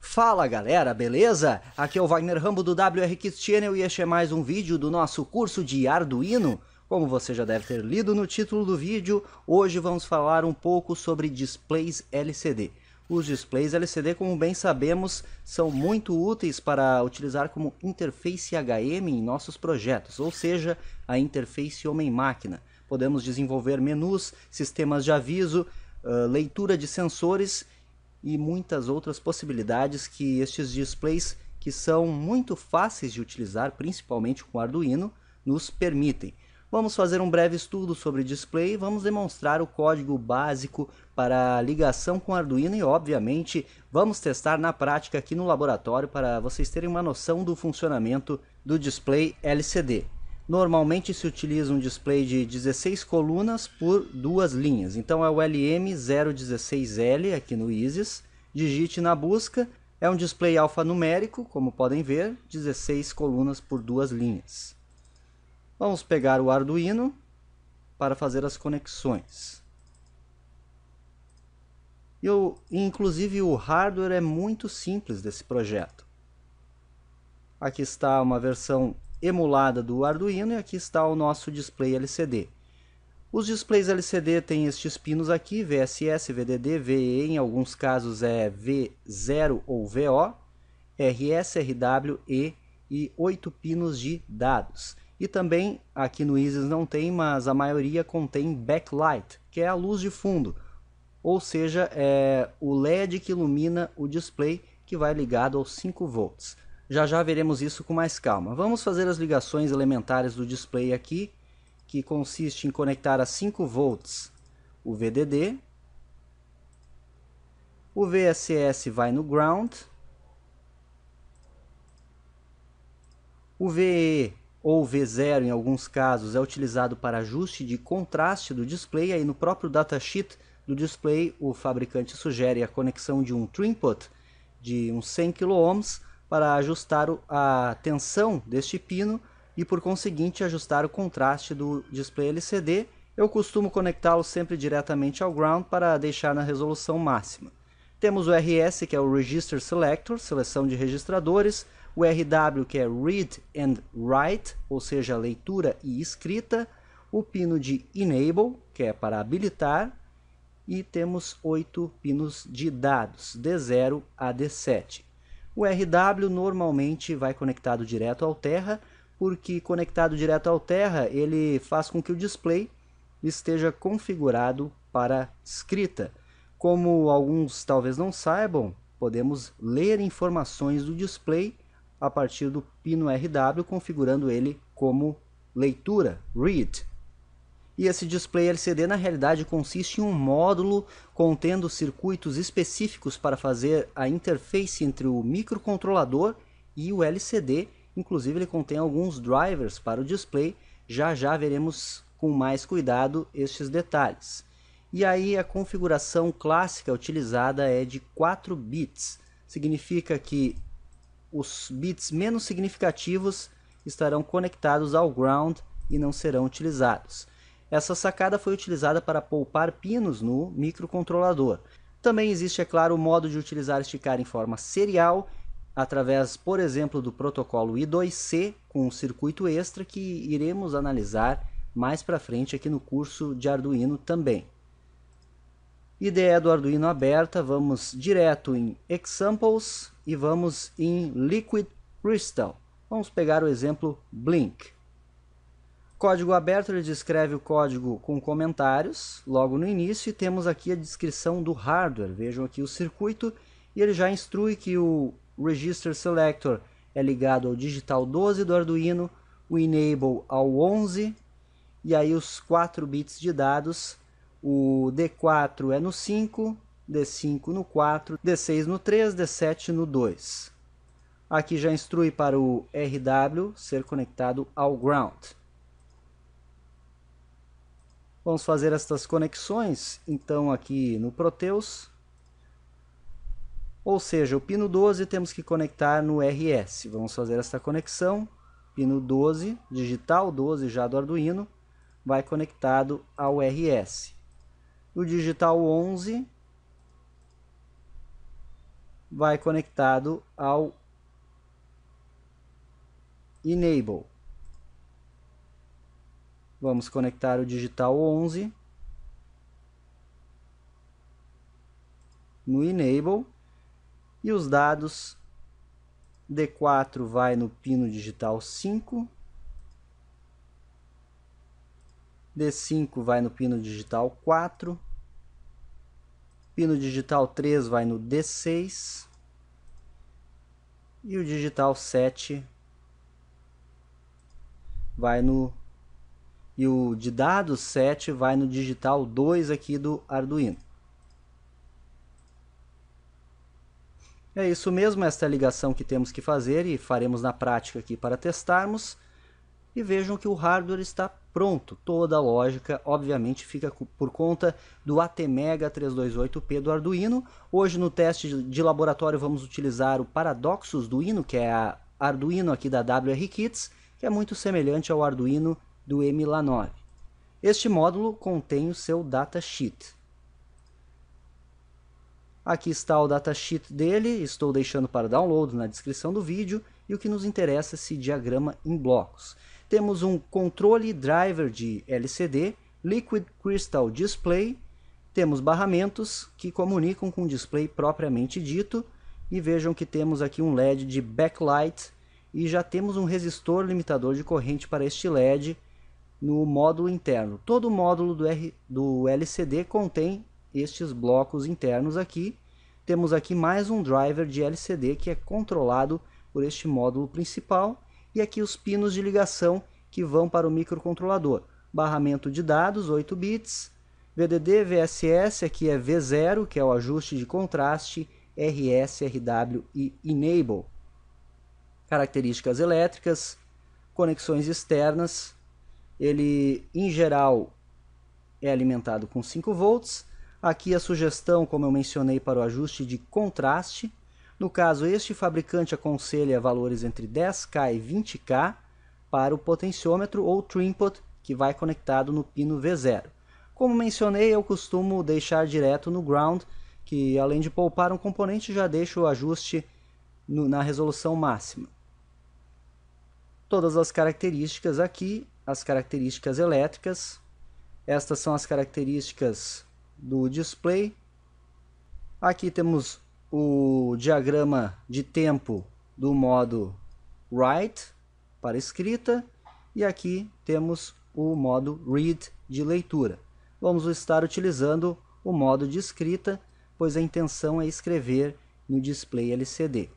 Fala galera, beleza? Aqui é o Wagner Rambo do WR Kids Channel e este é mais um vídeo do nosso curso de Arduino. Como você já deve ter lido no título do vídeo, hoje vamos falar um pouco sobre displays LCD. Os displays LCD, como bem sabemos, são muito úteis para utilizar como interface HM em nossos projetos, ou seja, a interface homem-máquina podemos desenvolver menus, sistemas de aviso, leitura de sensores e muitas outras possibilidades que estes displays, que são muito fáceis de utilizar, principalmente com Arduino, nos permitem. Vamos fazer um breve estudo sobre display, vamos demonstrar o código básico para ligação com Arduino e, obviamente, vamos testar na prática aqui no laboratório para vocês terem uma noção do funcionamento do display LCD. Normalmente se utiliza um display de 16 colunas por duas linhas. Então é o LM016L aqui no ISIS. Digite na busca. É um display alfanumérico, como podem ver, 16 colunas por duas linhas. Vamos pegar o Arduino para fazer as conexões. E eu, inclusive o hardware é muito simples desse projeto. Aqui está uma versão emulada do Arduino e aqui está o nosso display LCD. Os displays LCD têm estes pinos aqui, VSS, VDD, VE, em alguns casos é V0 ou VO, RS, RW, E e 8 pinos de dados. E também, aqui no ISIS não tem, mas a maioria contém backlight, que é a luz de fundo, ou seja, é o LED que ilumina o display que vai ligado aos 5 volts. Já já veremos isso com mais calma. Vamos fazer as ligações elementares do display aqui, que consiste em conectar a 5 volts o VDD, o VSS vai no ground, o VE ou V0 em alguns casos é utilizado para ajuste de contraste do display, aí no próprio datasheet do display o fabricante sugere a conexão de um trim input de uns 100 kΩ para ajustar a tensão deste pino e por conseguinte ajustar o contraste do display LCD. Eu costumo conectá-lo sempre diretamente ao ground para deixar na resolução máxima. Temos o RS, que é o Register Selector, seleção de registradores, o RW, que é Read and Write, ou seja, leitura e escrita, o pino de Enable, que é para habilitar, e temos oito pinos de dados, D0 a D7. O RW normalmente vai conectado direto ao terra, porque conectado direto ao terra, ele faz com que o display esteja configurado para escrita. Como alguns talvez não saibam, podemos ler informações do display a partir do pino RW, configurando ele como leitura, read. E esse display LCD na realidade consiste em um módulo contendo circuitos específicos para fazer a interface entre o microcontrolador e o LCD. Inclusive ele contém alguns drivers para o display. Já já veremos com mais cuidado estes detalhes. E aí a configuração clássica utilizada é de 4 bits. Significa que os bits menos significativos estarão conectados ao ground e não serão utilizados. Essa sacada foi utilizada para poupar pinos no microcontrolador. Também existe, é claro, o modo de utilizar esticar em forma serial, através, por exemplo, do protocolo I2C com um circuito extra que iremos analisar mais para frente aqui no curso de Arduino também. IDE do Arduino aberta, vamos direto em Examples e vamos em Liquid Crystal. Vamos pegar o exemplo Blink. Código aberto ele descreve o código com comentários logo no início e temos aqui a descrição do hardware. Vejam aqui o circuito e ele já instrui que o Register Selector é ligado ao digital 12 do Arduino, o Enable ao 11 e aí os 4 bits de dados, o D4 é no 5, D5 no 4, D6 no 3, D7 no 2. Aqui já instrui para o RW ser conectado ao ground. Vamos fazer estas conexões, então, aqui no Proteus. Ou seja, o pino 12 temos que conectar no RS. Vamos fazer esta conexão. Pino 12, digital 12 já do Arduino, vai conectado ao RS. O digital 11 vai conectado ao Enable. Vamos conectar o digital 11 no Enable e os dados D4 vai no pino digital 5, D5 vai no pino digital 4, pino digital 3 vai no D6 e o digital 7 vai no e o de dados 7 vai no digital 2 aqui do Arduino. É isso mesmo, esta é a ligação que temos que fazer e faremos na prática aqui para testarmos. E vejam que o hardware está pronto, toda a lógica obviamente fica por conta do ATmega 328P do Arduino. Hoje no teste de laboratório vamos utilizar o Paradoxus do Hino, que é a Arduino aqui da WR Kits, que é muito semelhante ao Arduino do EMILA9. Este módulo contém o seu datasheet. Aqui está o datasheet dele, estou deixando para download na descrição do vídeo, e o que nos interessa é esse diagrama em blocos. Temos um controle driver de LCD, Liquid Crystal Display, temos barramentos que comunicam com o display propriamente dito, e vejam que temos aqui um LED de backlight, e já temos um resistor limitador de corrente para este LED, no módulo interno. Todo módulo do, R, do LCD contém estes blocos internos aqui. Temos aqui mais um driver de LCD que é controlado por este módulo principal e aqui os pinos de ligação que vão para o microcontrolador. Barramento de dados, 8 bits, VDD, VSS, aqui é V0, que é o ajuste de contraste, RS, RW e Enable. Características elétricas, conexões externas, ele em geral é alimentado com 5 volts. Aqui a sugestão, como eu mencionei, para o ajuste de contraste. No caso, este fabricante aconselha valores entre 10K e 20K para o potenciômetro ou trimpot que vai conectado no pino V0. Como mencionei, eu costumo deixar direto no ground, que além de poupar um componente, já deixa o ajuste no, na resolução máxima. Todas as características aqui as características elétricas. Estas são as características do display. Aqui temos o diagrama de tempo do modo write para escrita e aqui temos o modo read de leitura. Vamos estar utilizando o modo de escrita, pois a intenção é escrever no display LCD.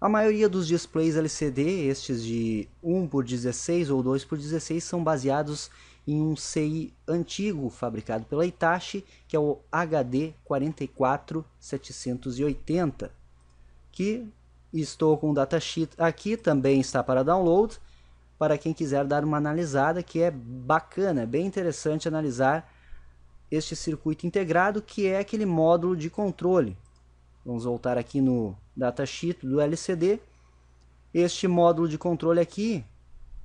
A maioria dos displays LCD, estes de 1x16 ou 2x16, são baseados em um CI antigo fabricado pela Itachi, que é o HD 44780, que estou com o datasheet aqui, também está para download, para quem quiser dar uma analisada, que é bacana, é bem interessante analisar este circuito integrado, que é aquele módulo de controle Vamos voltar aqui no datasheet do LCD. Este módulo de controle aqui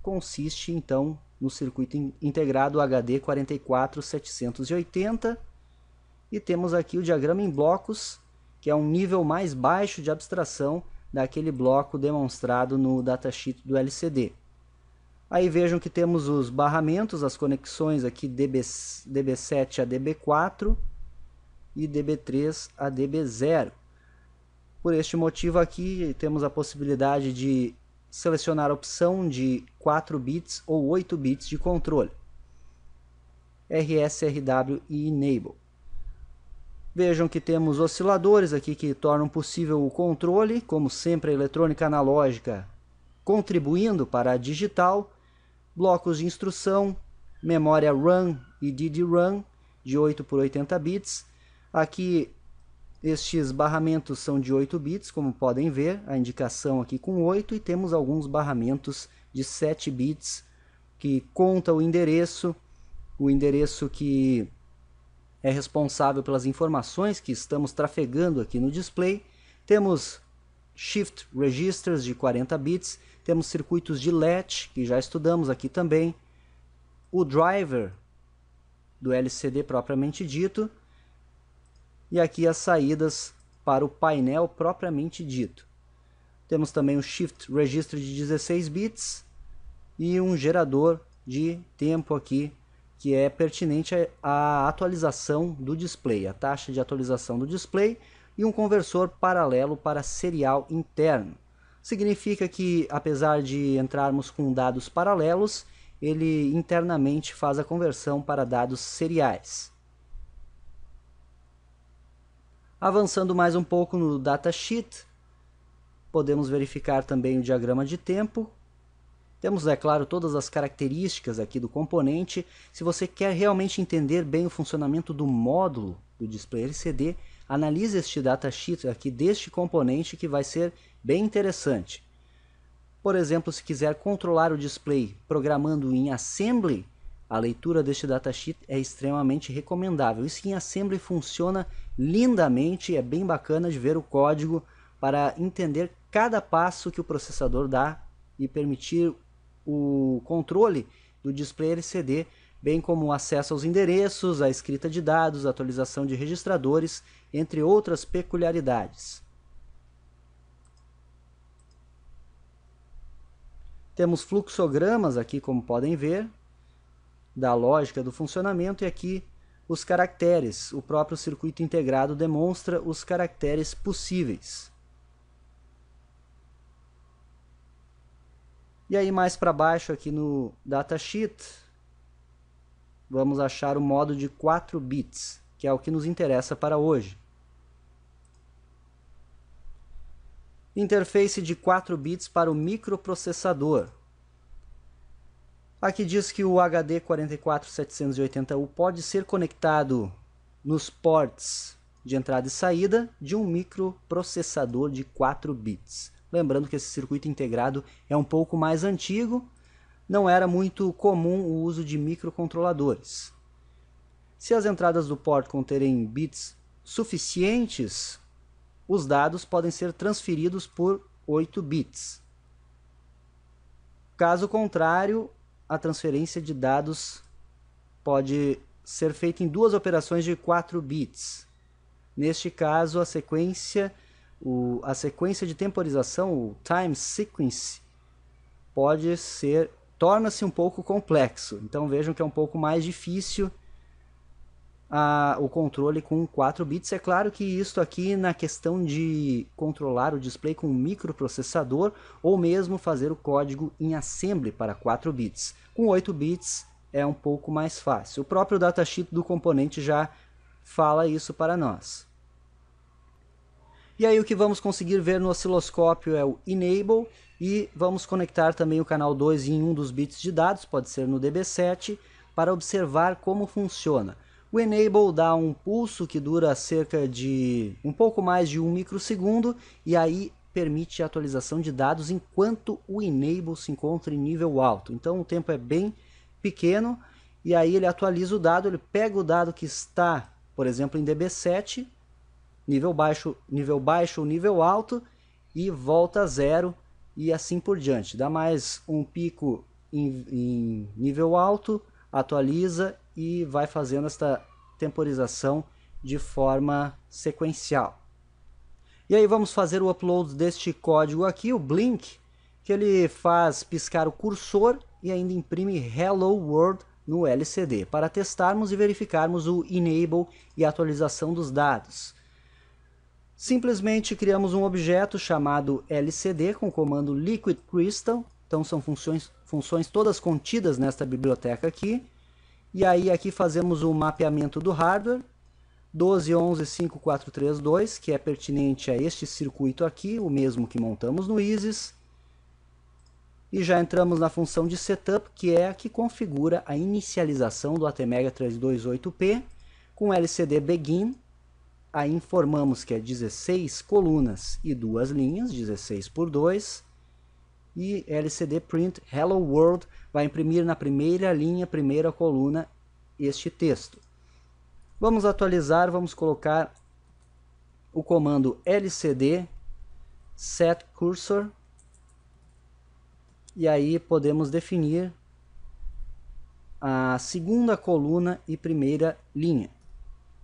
consiste então no circuito integrado HD 44780 e temos aqui o diagrama em blocos, que é um nível mais baixo de abstração daquele bloco demonstrado no datasheet do LCD. Aí vejam que temos os barramentos, as conexões aqui DB, DB7 a DB4 e DB3 a DB0. Por este motivo aqui temos a possibilidade de selecionar a opção de 4 bits ou 8 bits de controle. RSRW e Enable. Vejam que temos osciladores aqui que tornam possível o controle, como sempre a eletrônica analógica contribuindo para a digital, blocos de instrução, memória RAM e DDRAM de 8 por 80 bits. Aqui estes barramentos são de 8 bits, como podem ver, a indicação aqui com 8, e temos alguns barramentos de 7 bits, que conta o endereço, o endereço que é responsável pelas informações que estamos trafegando aqui no display. Temos shift registers de 40 bits, temos circuitos de latch, que já estudamos aqui também, o driver do LCD propriamente dito, e aqui as saídas para o painel propriamente dito. Temos também um shift registro de 16 bits e um gerador de tempo aqui que é pertinente à atualização do display, a taxa de atualização do display e um conversor paralelo para serial interno. Significa que apesar de entrarmos com dados paralelos, ele internamente faz a conversão para dados seriais. Avançando mais um pouco no datasheet, podemos verificar também o diagrama de tempo. Temos, é claro, todas as características aqui do componente. Se você quer realmente entender bem o funcionamento do módulo do display LCD, analise este datasheet aqui deste componente que vai ser bem interessante. Por exemplo, se quiser controlar o display programando em assembly, a leitura deste datasheet é extremamente recomendável. Isso em Assembly funciona lindamente, é bem bacana de ver o código para entender cada passo que o processador dá e permitir o controle do display LCD, bem como o acesso aos endereços, a escrita de dados, atualização de registradores, entre outras peculiaridades. Temos fluxogramas aqui, como podem ver, da lógica do funcionamento e aqui os caracteres. O próprio circuito integrado demonstra os caracteres possíveis. E aí mais para baixo aqui no datasheet, vamos achar o modo de 4 bits, que é o que nos interessa para hoje. Interface de 4 bits para o microprocessador. Aqui diz que o HD 44780U pode ser conectado nos ports de entrada e saída de um microprocessador de 4 bits. Lembrando que esse circuito integrado é um pouco mais antigo, não era muito comum o uso de microcontroladores. Se as entradas do port conterem bits suficientes, os dados podem ser transferidos por 8 bits. Caso contrário, a transferência de dados pode ser feita em duas operações de 4 bits. Neste caso, a sequência, o, a sequência de temporização, o time sequence, pode ser torna-se um pouco complexo. Então vejam que é um pouco mais difícil a, o controle com 4 bits. É claro que isso aqui na questão de controlar o display com um microprocessador ou mesmo fazer o código em assembly para 4 bits. Com 8 bits é um pouco mais fácil. O próprio datasheet do componente já fala isso para nós. E aí o que vamos conseguir ver no osciloscópio é o Enable e vamos conectar também o canal 2 em um dos bits de dados, pode ser no DB7, para observar como funciona. O enable dá um pulso que dura cerca de um pouco mais de um microsegundo e aí permite a atualização de dados enquanto o enable se encontra em nível alto. Então o tempo é bem pequeno e aí ele atualiza o dado, ele pega o dado que está, por exemplo, em DB7, nível baixo, nível baixo ou nível alto e volta a zero e assim por diante. Dá mais um pico em, em nível alto, atualiza e vai fazendo esta temporização de forma sequencial. E aí vamos fazer o upload deste código aqui, o blink, que ele faz piscar o cursor e ainda imprime Hello World no LCD, para testarmos e verificarmos o enable e atualização dos dados. Simplesmente criamos um objeto chamado LCD com o comando liquid crystal, então são funções, funções todas contidas nesta biblioteca aqui, e aí aqui fazemos o mapeamento do hardware 12.11.5432, que é pertinente a este circuito aqui, o mesmo que montamos no ISIS. E já entramos na função de setup, que é a que configura a inicialização do ATmega 328P com LCD begin. Aí informamos que é 16 colunas e duas linhas, 16 por 2. E LCD print Hello World vai imprimir na primeira linha, primeira coluna, este texto. Vamos atualizar, vamos colocar o comando lcd set cursor e aí podemos definir a segunda coluna e primeira linha.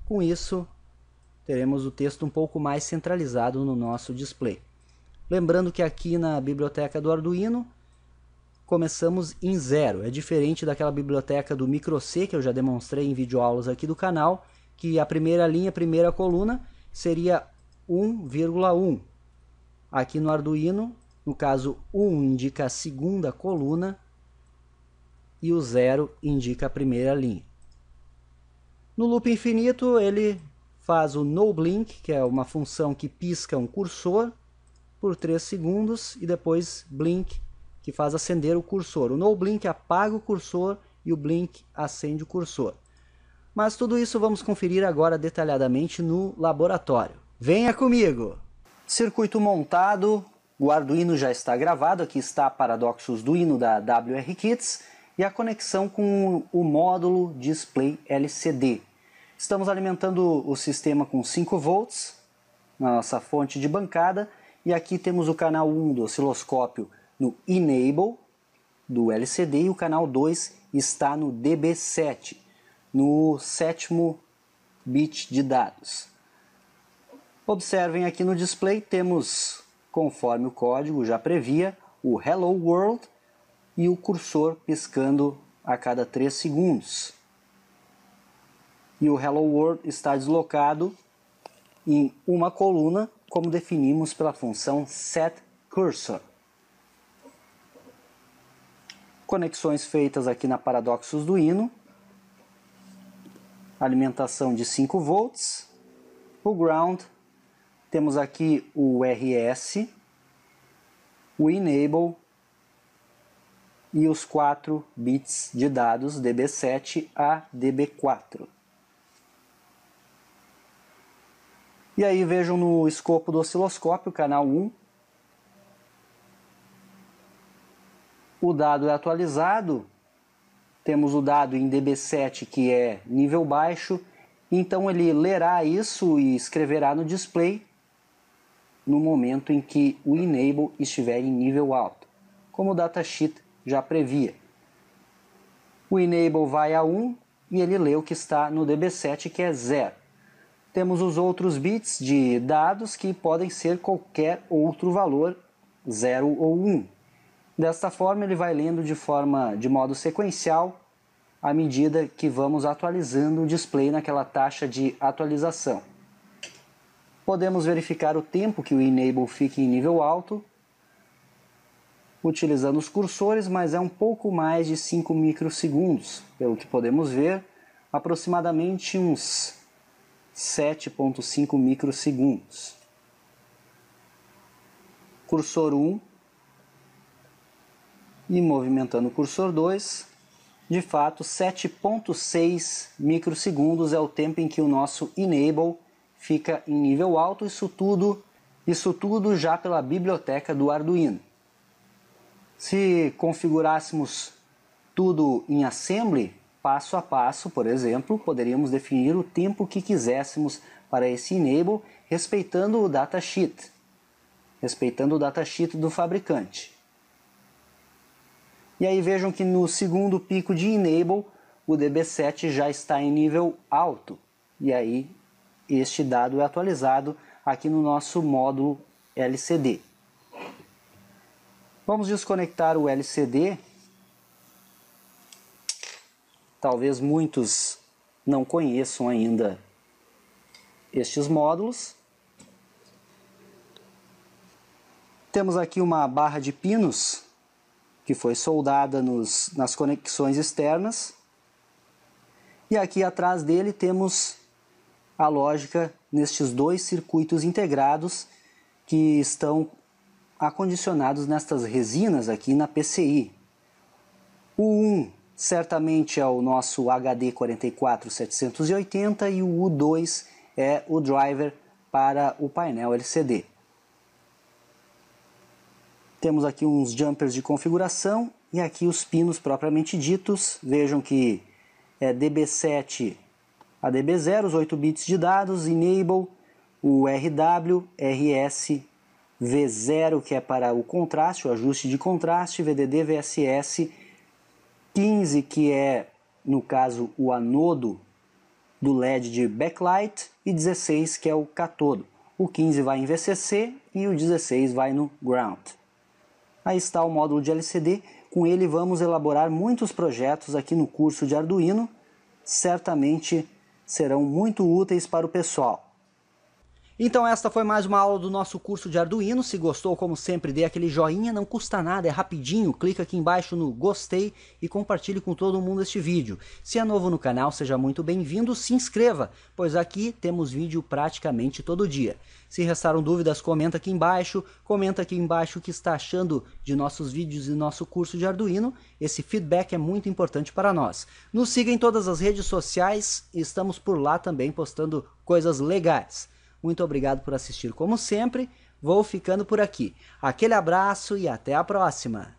Com isso, teremos o texto um pouco mais centralizado no nosso display. Lembrando que aqui na biblioteca do Arduino começamos em zero. É diferente daquela biblioteca do micro C que eu já demonstrei em videoaulas aqui do canal, que a primeira linha, a primeira coluna seria 1,1. Aqui no Arduino, no caso 1 indica a segunda coluna e o zero indica a primeira linha. No loop infinito, ele faz o no blink, que é uma função que pisca um cursor por 3 segundos e depois blink que faz acender o cursor. O no blink apaga o cursor e o blink acende o cursor. Mas tudo isso vamos conferir agora detalhadamente no laboratório. Venha comigo! Circuito montado, o Arduino já está gravado, aqui está Paradoxos do Hino da WR Kits e a conexão com o módulo Display LCD. Estamos alimentando o sistema com 5 volts na nossa fonte de bancada e aqui temos o canal 1 do osciloscópio no Enable do LCD e o canal 2 está no DB7, no sétimo bit de dados. Observem aqui no display temos, conforme o código já previa, o Hello World e o cursor piscando a cada 3 segundos. E o Hello World está deslocado em uma coluna, como definimos pela função setCursor conexões feitas aqui na Paradoxos do Hino, alimentação de 5 volts, o ground, temos aqui o RS, o enable e os 4 bits de dados DB7 a DB4. E aí vejam no escopo do osciloscópio, canal 1, o dado é atualizado, temos o dado em DB7 que é nível baixo, então ele lerá isso e escreverá no display no momento em que o enable estiver em nível alto, como o datasheet já previa. O enable vai a 1 e ele lê o que está no DB7 que é 0. Temos os outros bits de dados que podem ser qualquer outro valor, 0 ou 1. Desta forma, ele vai lendo de forma de modo sequencial à medida que vamos atualizando o display naquela taxa de atualização. Podemos verificar o tempo que o Enable fica em nível alto, utilizando os cursores, mas é um pouco mais de 5 microsegundos, pelo que podemos ver, aproximadamente uns 7.5 microsegundos. Cursor 1, e movimentando o cursor 2, de fato 7.6 microsegundos é o tempo em que o nosso enable fica em nível alto, isso tudo, isso tudo já pela biblioteca do Arduino. Se configurássemos tudo em assembly, passo a passo, por exemplo, poderíamos definir o tempo que quiséssemos para esse enable, respeitando o datasheet, respeitando o datasheet do fabricante. E aí vejam que no segundo pico de Enable, o DB7 já está em nível alto. E aí este dado é atualizado aqui no nosso módulo LCD. Vamos desconectar o LCD. Talvez muitos não conheçam ainda estes módulos. Temos aqui uma barra de pinos que foi soldada nos, nas conexões externas. E aqui atrás dele temos a lógica nestes dois circuitos integrados que estão acondicionados nestas resinas aqui na PCI. O 1 certamente é o nosso HD 44780 e o U2 é o driver para o painel LCD. Temos aqui uns jumpers de configuração e aqui os pinos propriamente ditos. Vejam que é DB7 a DB0, os 8 bits de dados, enable o RW, RS, V0 que é para o contraste, o ajuste de contraste, VDD, VSS, 15 que é, no caso, o anodo do LED de backlight e 16 que é o catodo. O 15 vai em VCC e o 16 vai no ground. Aí está o módulo de LCD, com ele vamos elaborar muitos projetos aqui no curso de Arduino, certamente serão muito úteis para o pessoal. Então esta foi mais uma aula do nosso curso de Arduino. Se gostou, como sempre, dê aquele joinha, não custa nada, é rapidinho. Clica aqui embaixo no gostei e compartilhe com todo mundo este vídeo. Se é novo no canal, seja muito bem-vindo, se inscreva, pois aqui temos vídeo praticamente todo dia. Se restaram dúvidas, comenta aqui embaixo, comenta aqui embaixo o que está achando de nossos vídeos e nosso curso de Arduino. Esse feedback é muito importante para nós. Nos siga em todas as redes sociais, estamos por lá também postando coisas legais. Muito obrigado por assistir, como sempre. Vou ficando por aqui. Aquele abraço e até a próxima!